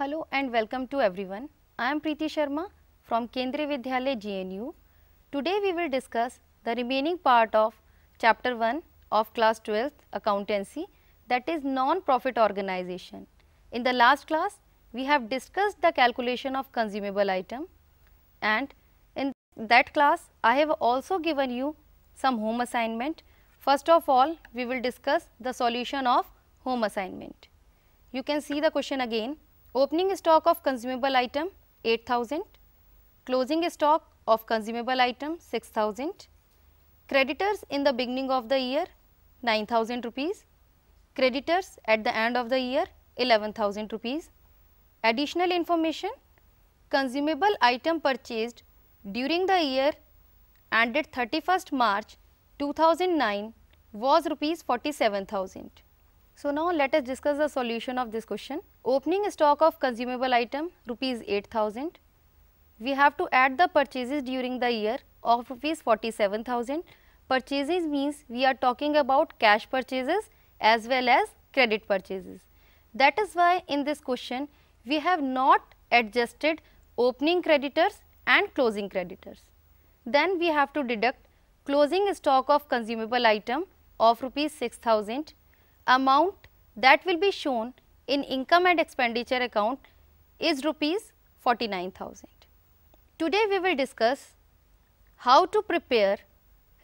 Hello and welcome to everyone. I am Preeti Sharma from Kendriya Vidyalaya GNU. Today we will discuss the remaining part of chapter 1 of class 12th accountancy that is non-profit organization. In the last class we have discussed the calculation of consumable item and in that class I have also given you some home assignment. First of all we will discuss the solution of home assignment. You can see the question again Opening stock of consumable item 8000, closing stock of consumable item 6000, creditors in the beginning of the year 9000 rupees, creditors at the end of the year 11000 rupees. Additional information consumable item purchased during the year ended 31st March 2009 was rupees 47000. So now let us discuss the solution of this question. Opening stock of consumable item rupees 8000. We have to add the purchases during the year of rupees 47000. Purchases means we are talking about cash purchases as well as credit purchases. That is why in this question we have not adjusted opening creditors and closing creditors. Then we have to deduct closing stock of consumable item of rupees 6000 amount that will be shown in income and expenditure account is rupees 49,000. Today we will discuss how to prepare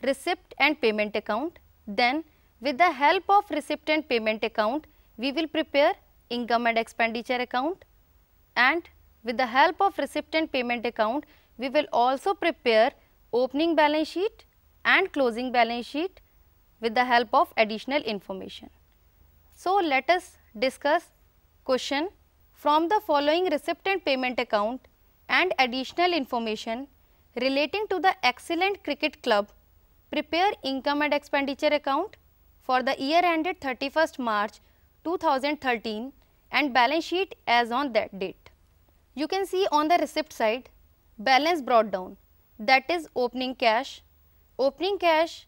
receipt and payment account. Then with the help of receipt and payment account, we will prepare income and expenditure account and with the help of receipt and payment account, we will also prepare opening balance sheet and closing balance sheet with the help of additional information. So, let us discuss question from the following recipient payment account and additional information relating to the excellent cricket club, prepare income and expenditure account for the year ended 31st March 2013 and balance sheet as on that date. You can see on the receipt side balance brought down that is opening cash. Opening cash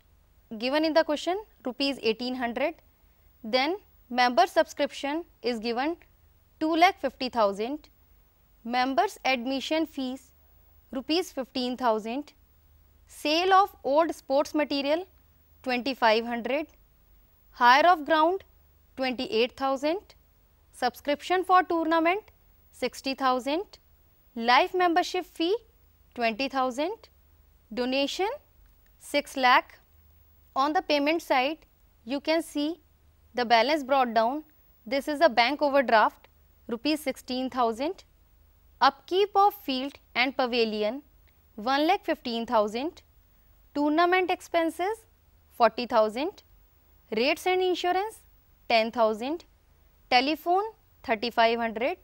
given in the question rupees 1800 then member subscription is given 2,50,000, members admission fees rupees 15,000, sale of old sports material 2500, hire of ground 28,000, subscription for tournament 60,000, life membership fee 20,000, donation 6 lakh. On the payment side, you can see the balance brought down, this is a bank overdraft, rupees 16,000. Upkeep of field and pavilion, 1 lakh 15,000. Tournament expenses, 40,000. Rates and insurance, 10,000. Telephone, 3,500.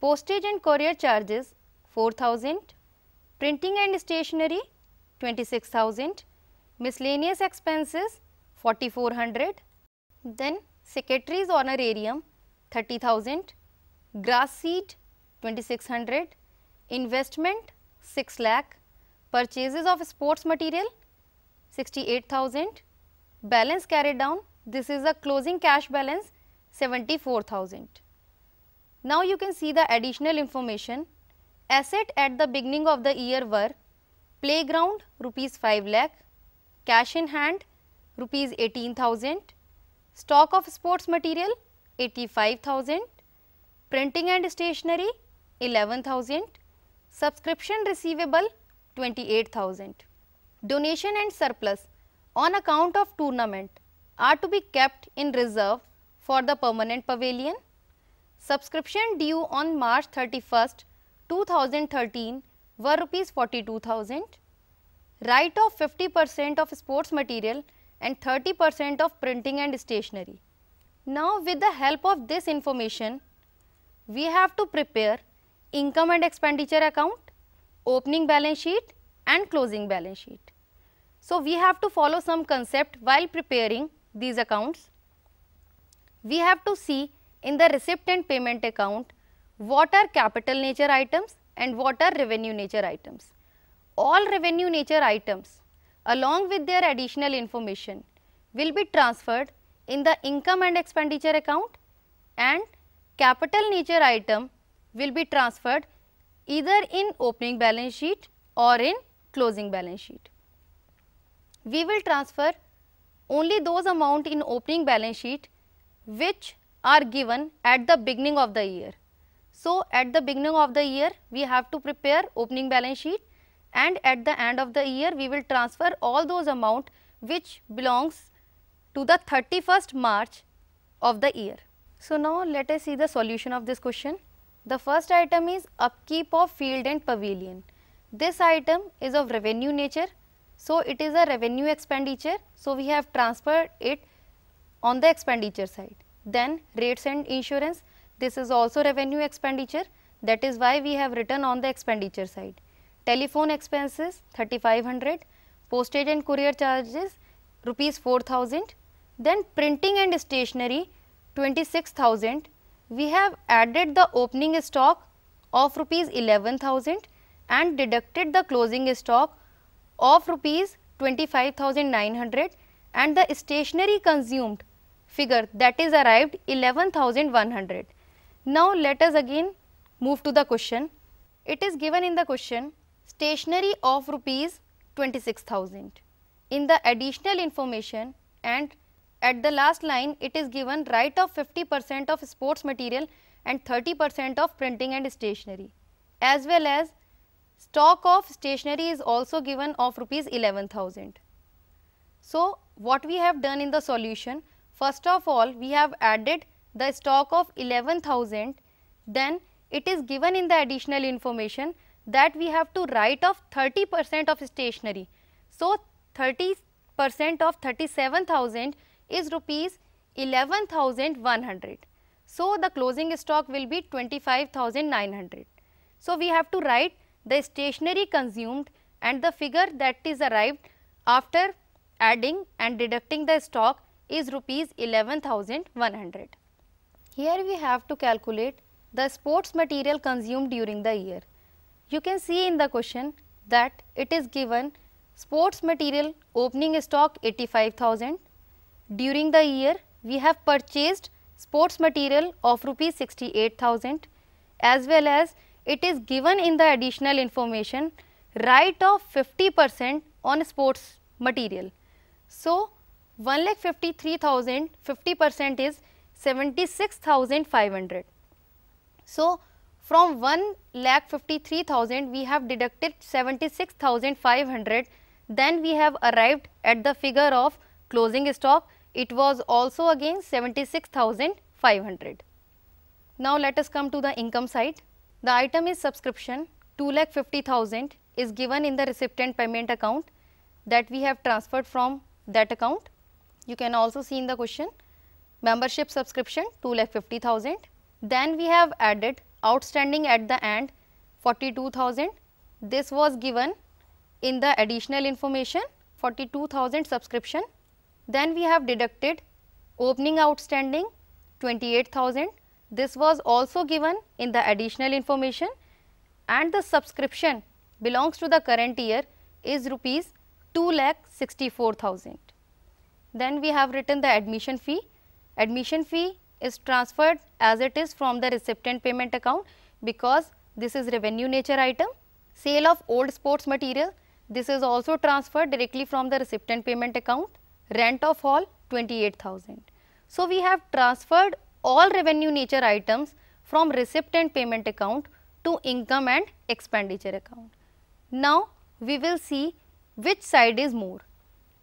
Postage and courier charges, 4,000. Printing and stationery, 26,000. Miscellaneous expenses, 4,400. Then secretaries honorarium 30,000, grass seed 2600, investment 6 lakh, purchases of sports material 68,000, balance carried down this is a closing cash balance 74,000. Now you can see the additional information asset at the beginning of the year were playground rupees 5 lakh, cash in hand rupees 18,000, Stock of sports material 85,000. Printing and stationery 11,000. Subscription receivable 28,000. Donation and surplus on account of tournament are to be kept in reserve for the permanent pavilion. Subscription due on March 31st 2013 were rupees 42,000. Right of 50% of sports material and 30% of printing and stationery. Now with the help of this information, we have to prepare income and expenditure account, opening balance sheet and closing balance sheet. So, we have to follow some concept while preparing these accounts. We have to see in the receipt and payment account what are capital nature items and what are revenue nature items. All revenue nature items along with their additional information will be transferred in the income and expenditure account and capital nature item will be transferred either in opening balance sheet or in closing balance sheet. We will transfer only those amount in opening balance sheet which are given at the beginning of the year. So, at the beginning of the year we have to prepare opening balance sheet and at the end of the year we will transfer all those amount which belongs to the 31st March of the year. So, now let us see the solution of this question. The first item is upkeep of field and pavilion. This item is of revenue nature. So, it is a revenue expenditure. So, we have transferred it on the expenditure side. Then rates and insurance. This is also revenue expenditure. That is why we have written on the expenditure side telephone expenses 3500, postage and courier charges rupees 4000, then printing and stationery 26000. We have added the opening stock of rupees 11000 and deducted the closing stock of rupees 25900 and the stationery consumed figure that is arrived 11100. Now, let us again move to the question. It is given in the question stationery of rupees 26,000. In the additional information and at the last line it is given right of 50% of sports material and 30% of printing and stationery as well as stock of stationery is also given of rupees 11,000. So, what we have done in the solution first of all we have added the stock of 11,000 then it is given in the additional information that we have to write off 30 percent of stationery. So, 30 percent of 37,000 is rupees 11,100. So, the closing stock will be 25,900. So, we have to write the stationery consumed and the figure that is arrived after adding and deducting the stock is rupees 11,100. Here we have to calculate the sports material consumed during the year. You can see in the question that it is given sports material opening stock 85,000. During the year, we have purchased sports material of rupees 68,000 as well as it is given in the additional information right of 50 percent on sports material. So, 1 lakh 53,000 50 percent is 76,500. So, from 1 lakh 53,000 we have deducted 76,500 then we have arrived at the figure of closing stock it was also again 76,500. Now let us come to the income side. The item is subscription 2 lakh 50,000 is given in the recipient payment account that we have transferred from that account. You can also see in the question membership subscription 2 lakh 50,000. Then we have added outstanding at the end 42000 this was given in the additional information 42000 subscription then we have deducted opening outstanding 28000 this was also given in the additional information and the subscription belongs to the current year is rupees 2 lakh 64000 then we have written the admission fee admission fee is transferred as it is from the recipient payment account because this is revenue nature item. Sale of old sports material, this is also transferred directly from the recipient payment account. Rent of hall 28,000. So, we have transferred all revenue nature items from recipient payment account to income and expenditure account. Now, we will see which side is more.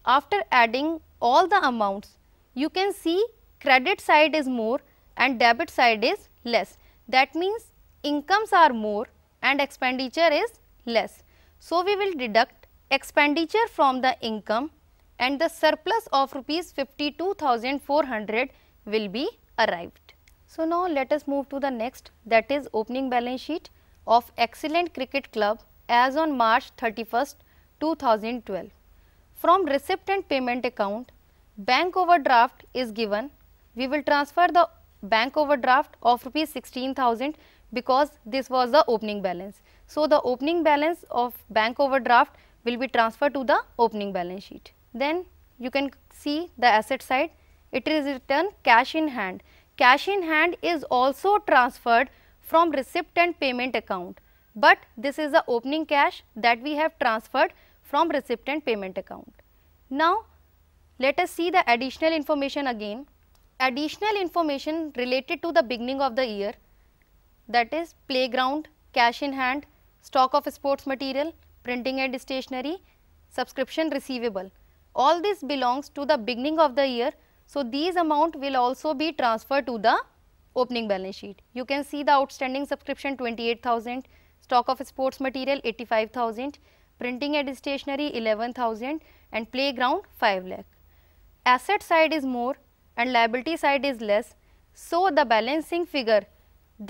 After adding all the amounts, you can see credit side is more and debit side is less. That means incomes are more and expenditure is less. So, we will deduct expenditure from the income and the surplus of rupees 52,400 will be arrived. So, now let us move to the next that is opening balance sheet of excellent cricket club as on March 31st 2012. From receipt and payment account, bank overdraft is given we will transfer the bank overdraft of rupees 16000 because this was the opening balance. So, the opening balance of bank overdraft will be transferred to the opening balance sheet. Then you can see the asset side, it is written cash in hand. Cash in hand is also transferred from receipt and payment account, but this is the opening cash that we have transferred from receipt and payment account. Now, let us see the additional information again additional information related to the beginning of the year that is playground, cash in hand, stock of sports material, printing and stationery, subscription receivable. All this belongs to the beginning of the year. So, these amount will also be transferred to the opening balance sheet. You can see the outstanding subscription 28,000, stock of sports material 85,000, printing and stationery 11,000 and playground 5 lakh. Asset side is more and liability side is less. So, the balancing figure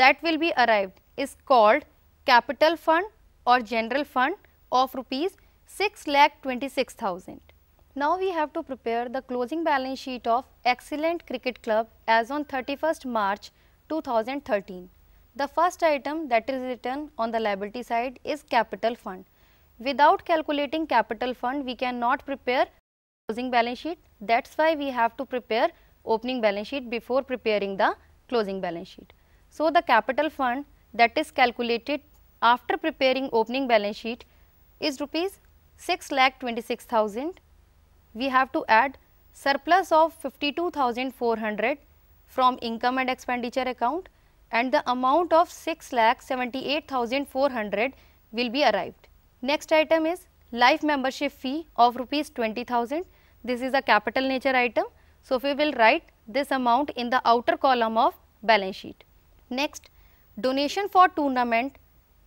that will be arrived is called capital fund or general fund of rupees 6 lakh 26,000. Now, we have to prepare the closing balance sheet of Excellent Cricket Club as on 31st March 2013. The first item that is written on the liability side is capital fund. Without calculating capital fund, we cannot prepare closing balance sheet. That is why we have to prepare opening balance sheet before preparing the closing balance sheet. So, the capital fund that is calculated after preparing opening balance sheet is rupees 6 lakh 26,000. We have to add surplus of 52,400 from income and expenditure account and the amount of 6 lakh 78,400 will be arrived. Next item is life membership fee of rupees 20,000. This is a capital nature item so, we will write this amount in the outer column of balance sheet. Next, donation for tournament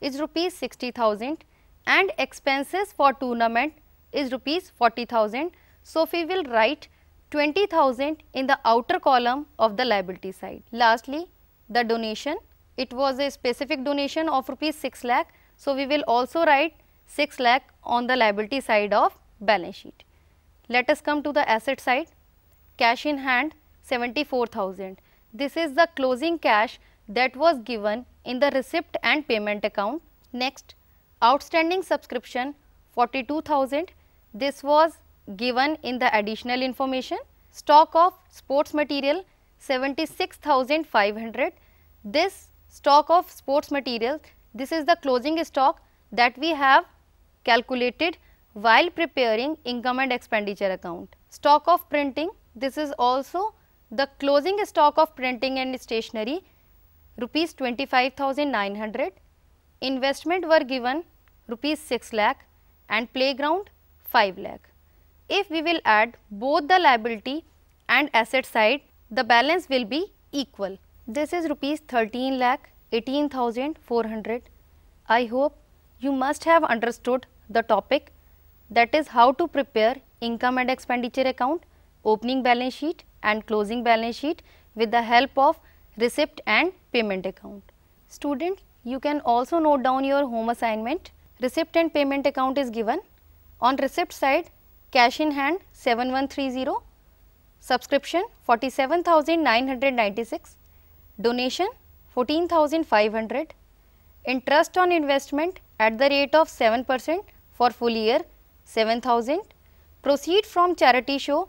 is rupees 60,000 and expenses for tournament is rupees 40,000. So, we will write 20,000 in the outer column of the liability side. Lastly, the donation, it was a specific donation of rupees 6 lakh. So, we will also write 6 lakh on the liability side of balance sheet. Let us come to the asset side cash in hand 74,000. This is the closing cash that was given in the receipt and payment account. Next, outstanding subscription 42,000. This was given in the additional information. Stock of sports material 76,500. This stock of sports material, this is the closing stock that we have calculated while preparing income and expenditure account. Stock of printing this is also the closing stock of printing and stationery rupees 25,900. Investment were given rupees 6 lakh and playground 5 lakh. If we will add both the liability and asset side, the balance will be equal. This is rupees 13 lakh 18,400. I hope you must have understood the topic that is how to prepare income and expenditure account opening balance sheet and closing balance sheet with the help of receipt and payment account. Student, you can also note down your home assignment. Receipt and payment account is given. On receipt side, cash in hand 7130, subscription 47996, donation 14500, interest on investment at the rate of 7% for full year 7000, proceed from charity show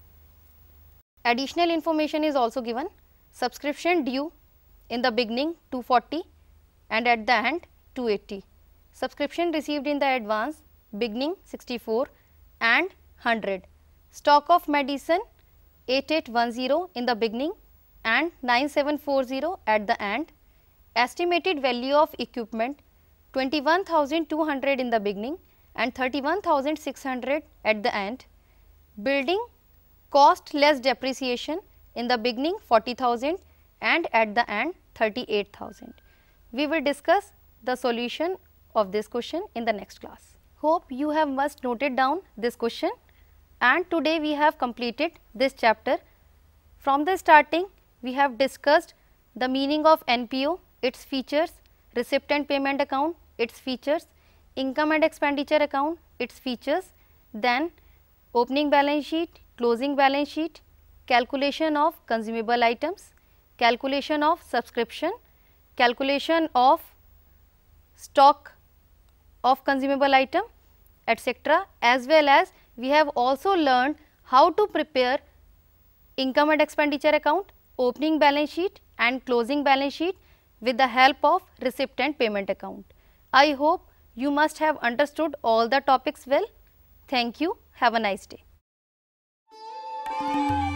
Additional information is also given subscription due in the beginning 240 and at the end 280. Subscription received in the advance beginning 64 and 100. Stock of medicine 8810 in the beginning and 9740 at the end. Estimated value of equipment 21,200 in the beginning and 31,600 at the end. Building cost less depreciation in the beginning 40,000 and at the end 38,000. We will discuss the solution of this question in the next class. Hope you have must noted down this question and today we have completed this chapter. From the starting we have discussed the meaning of NPO, its features, recipient payment account, its features, income and expenditure account, its features, then opening balance sheet, closing balance sheet, calculation of consumable items, calculation of subscription, calculation of stock of consumable item etc. as well as we have also learned how to prepare income and expenditure account, opening balance sheet and closing balance sheet with the help of recipient payment account. I hope you must have understood all the topics well. Thank you. Have a nice day. Thank you.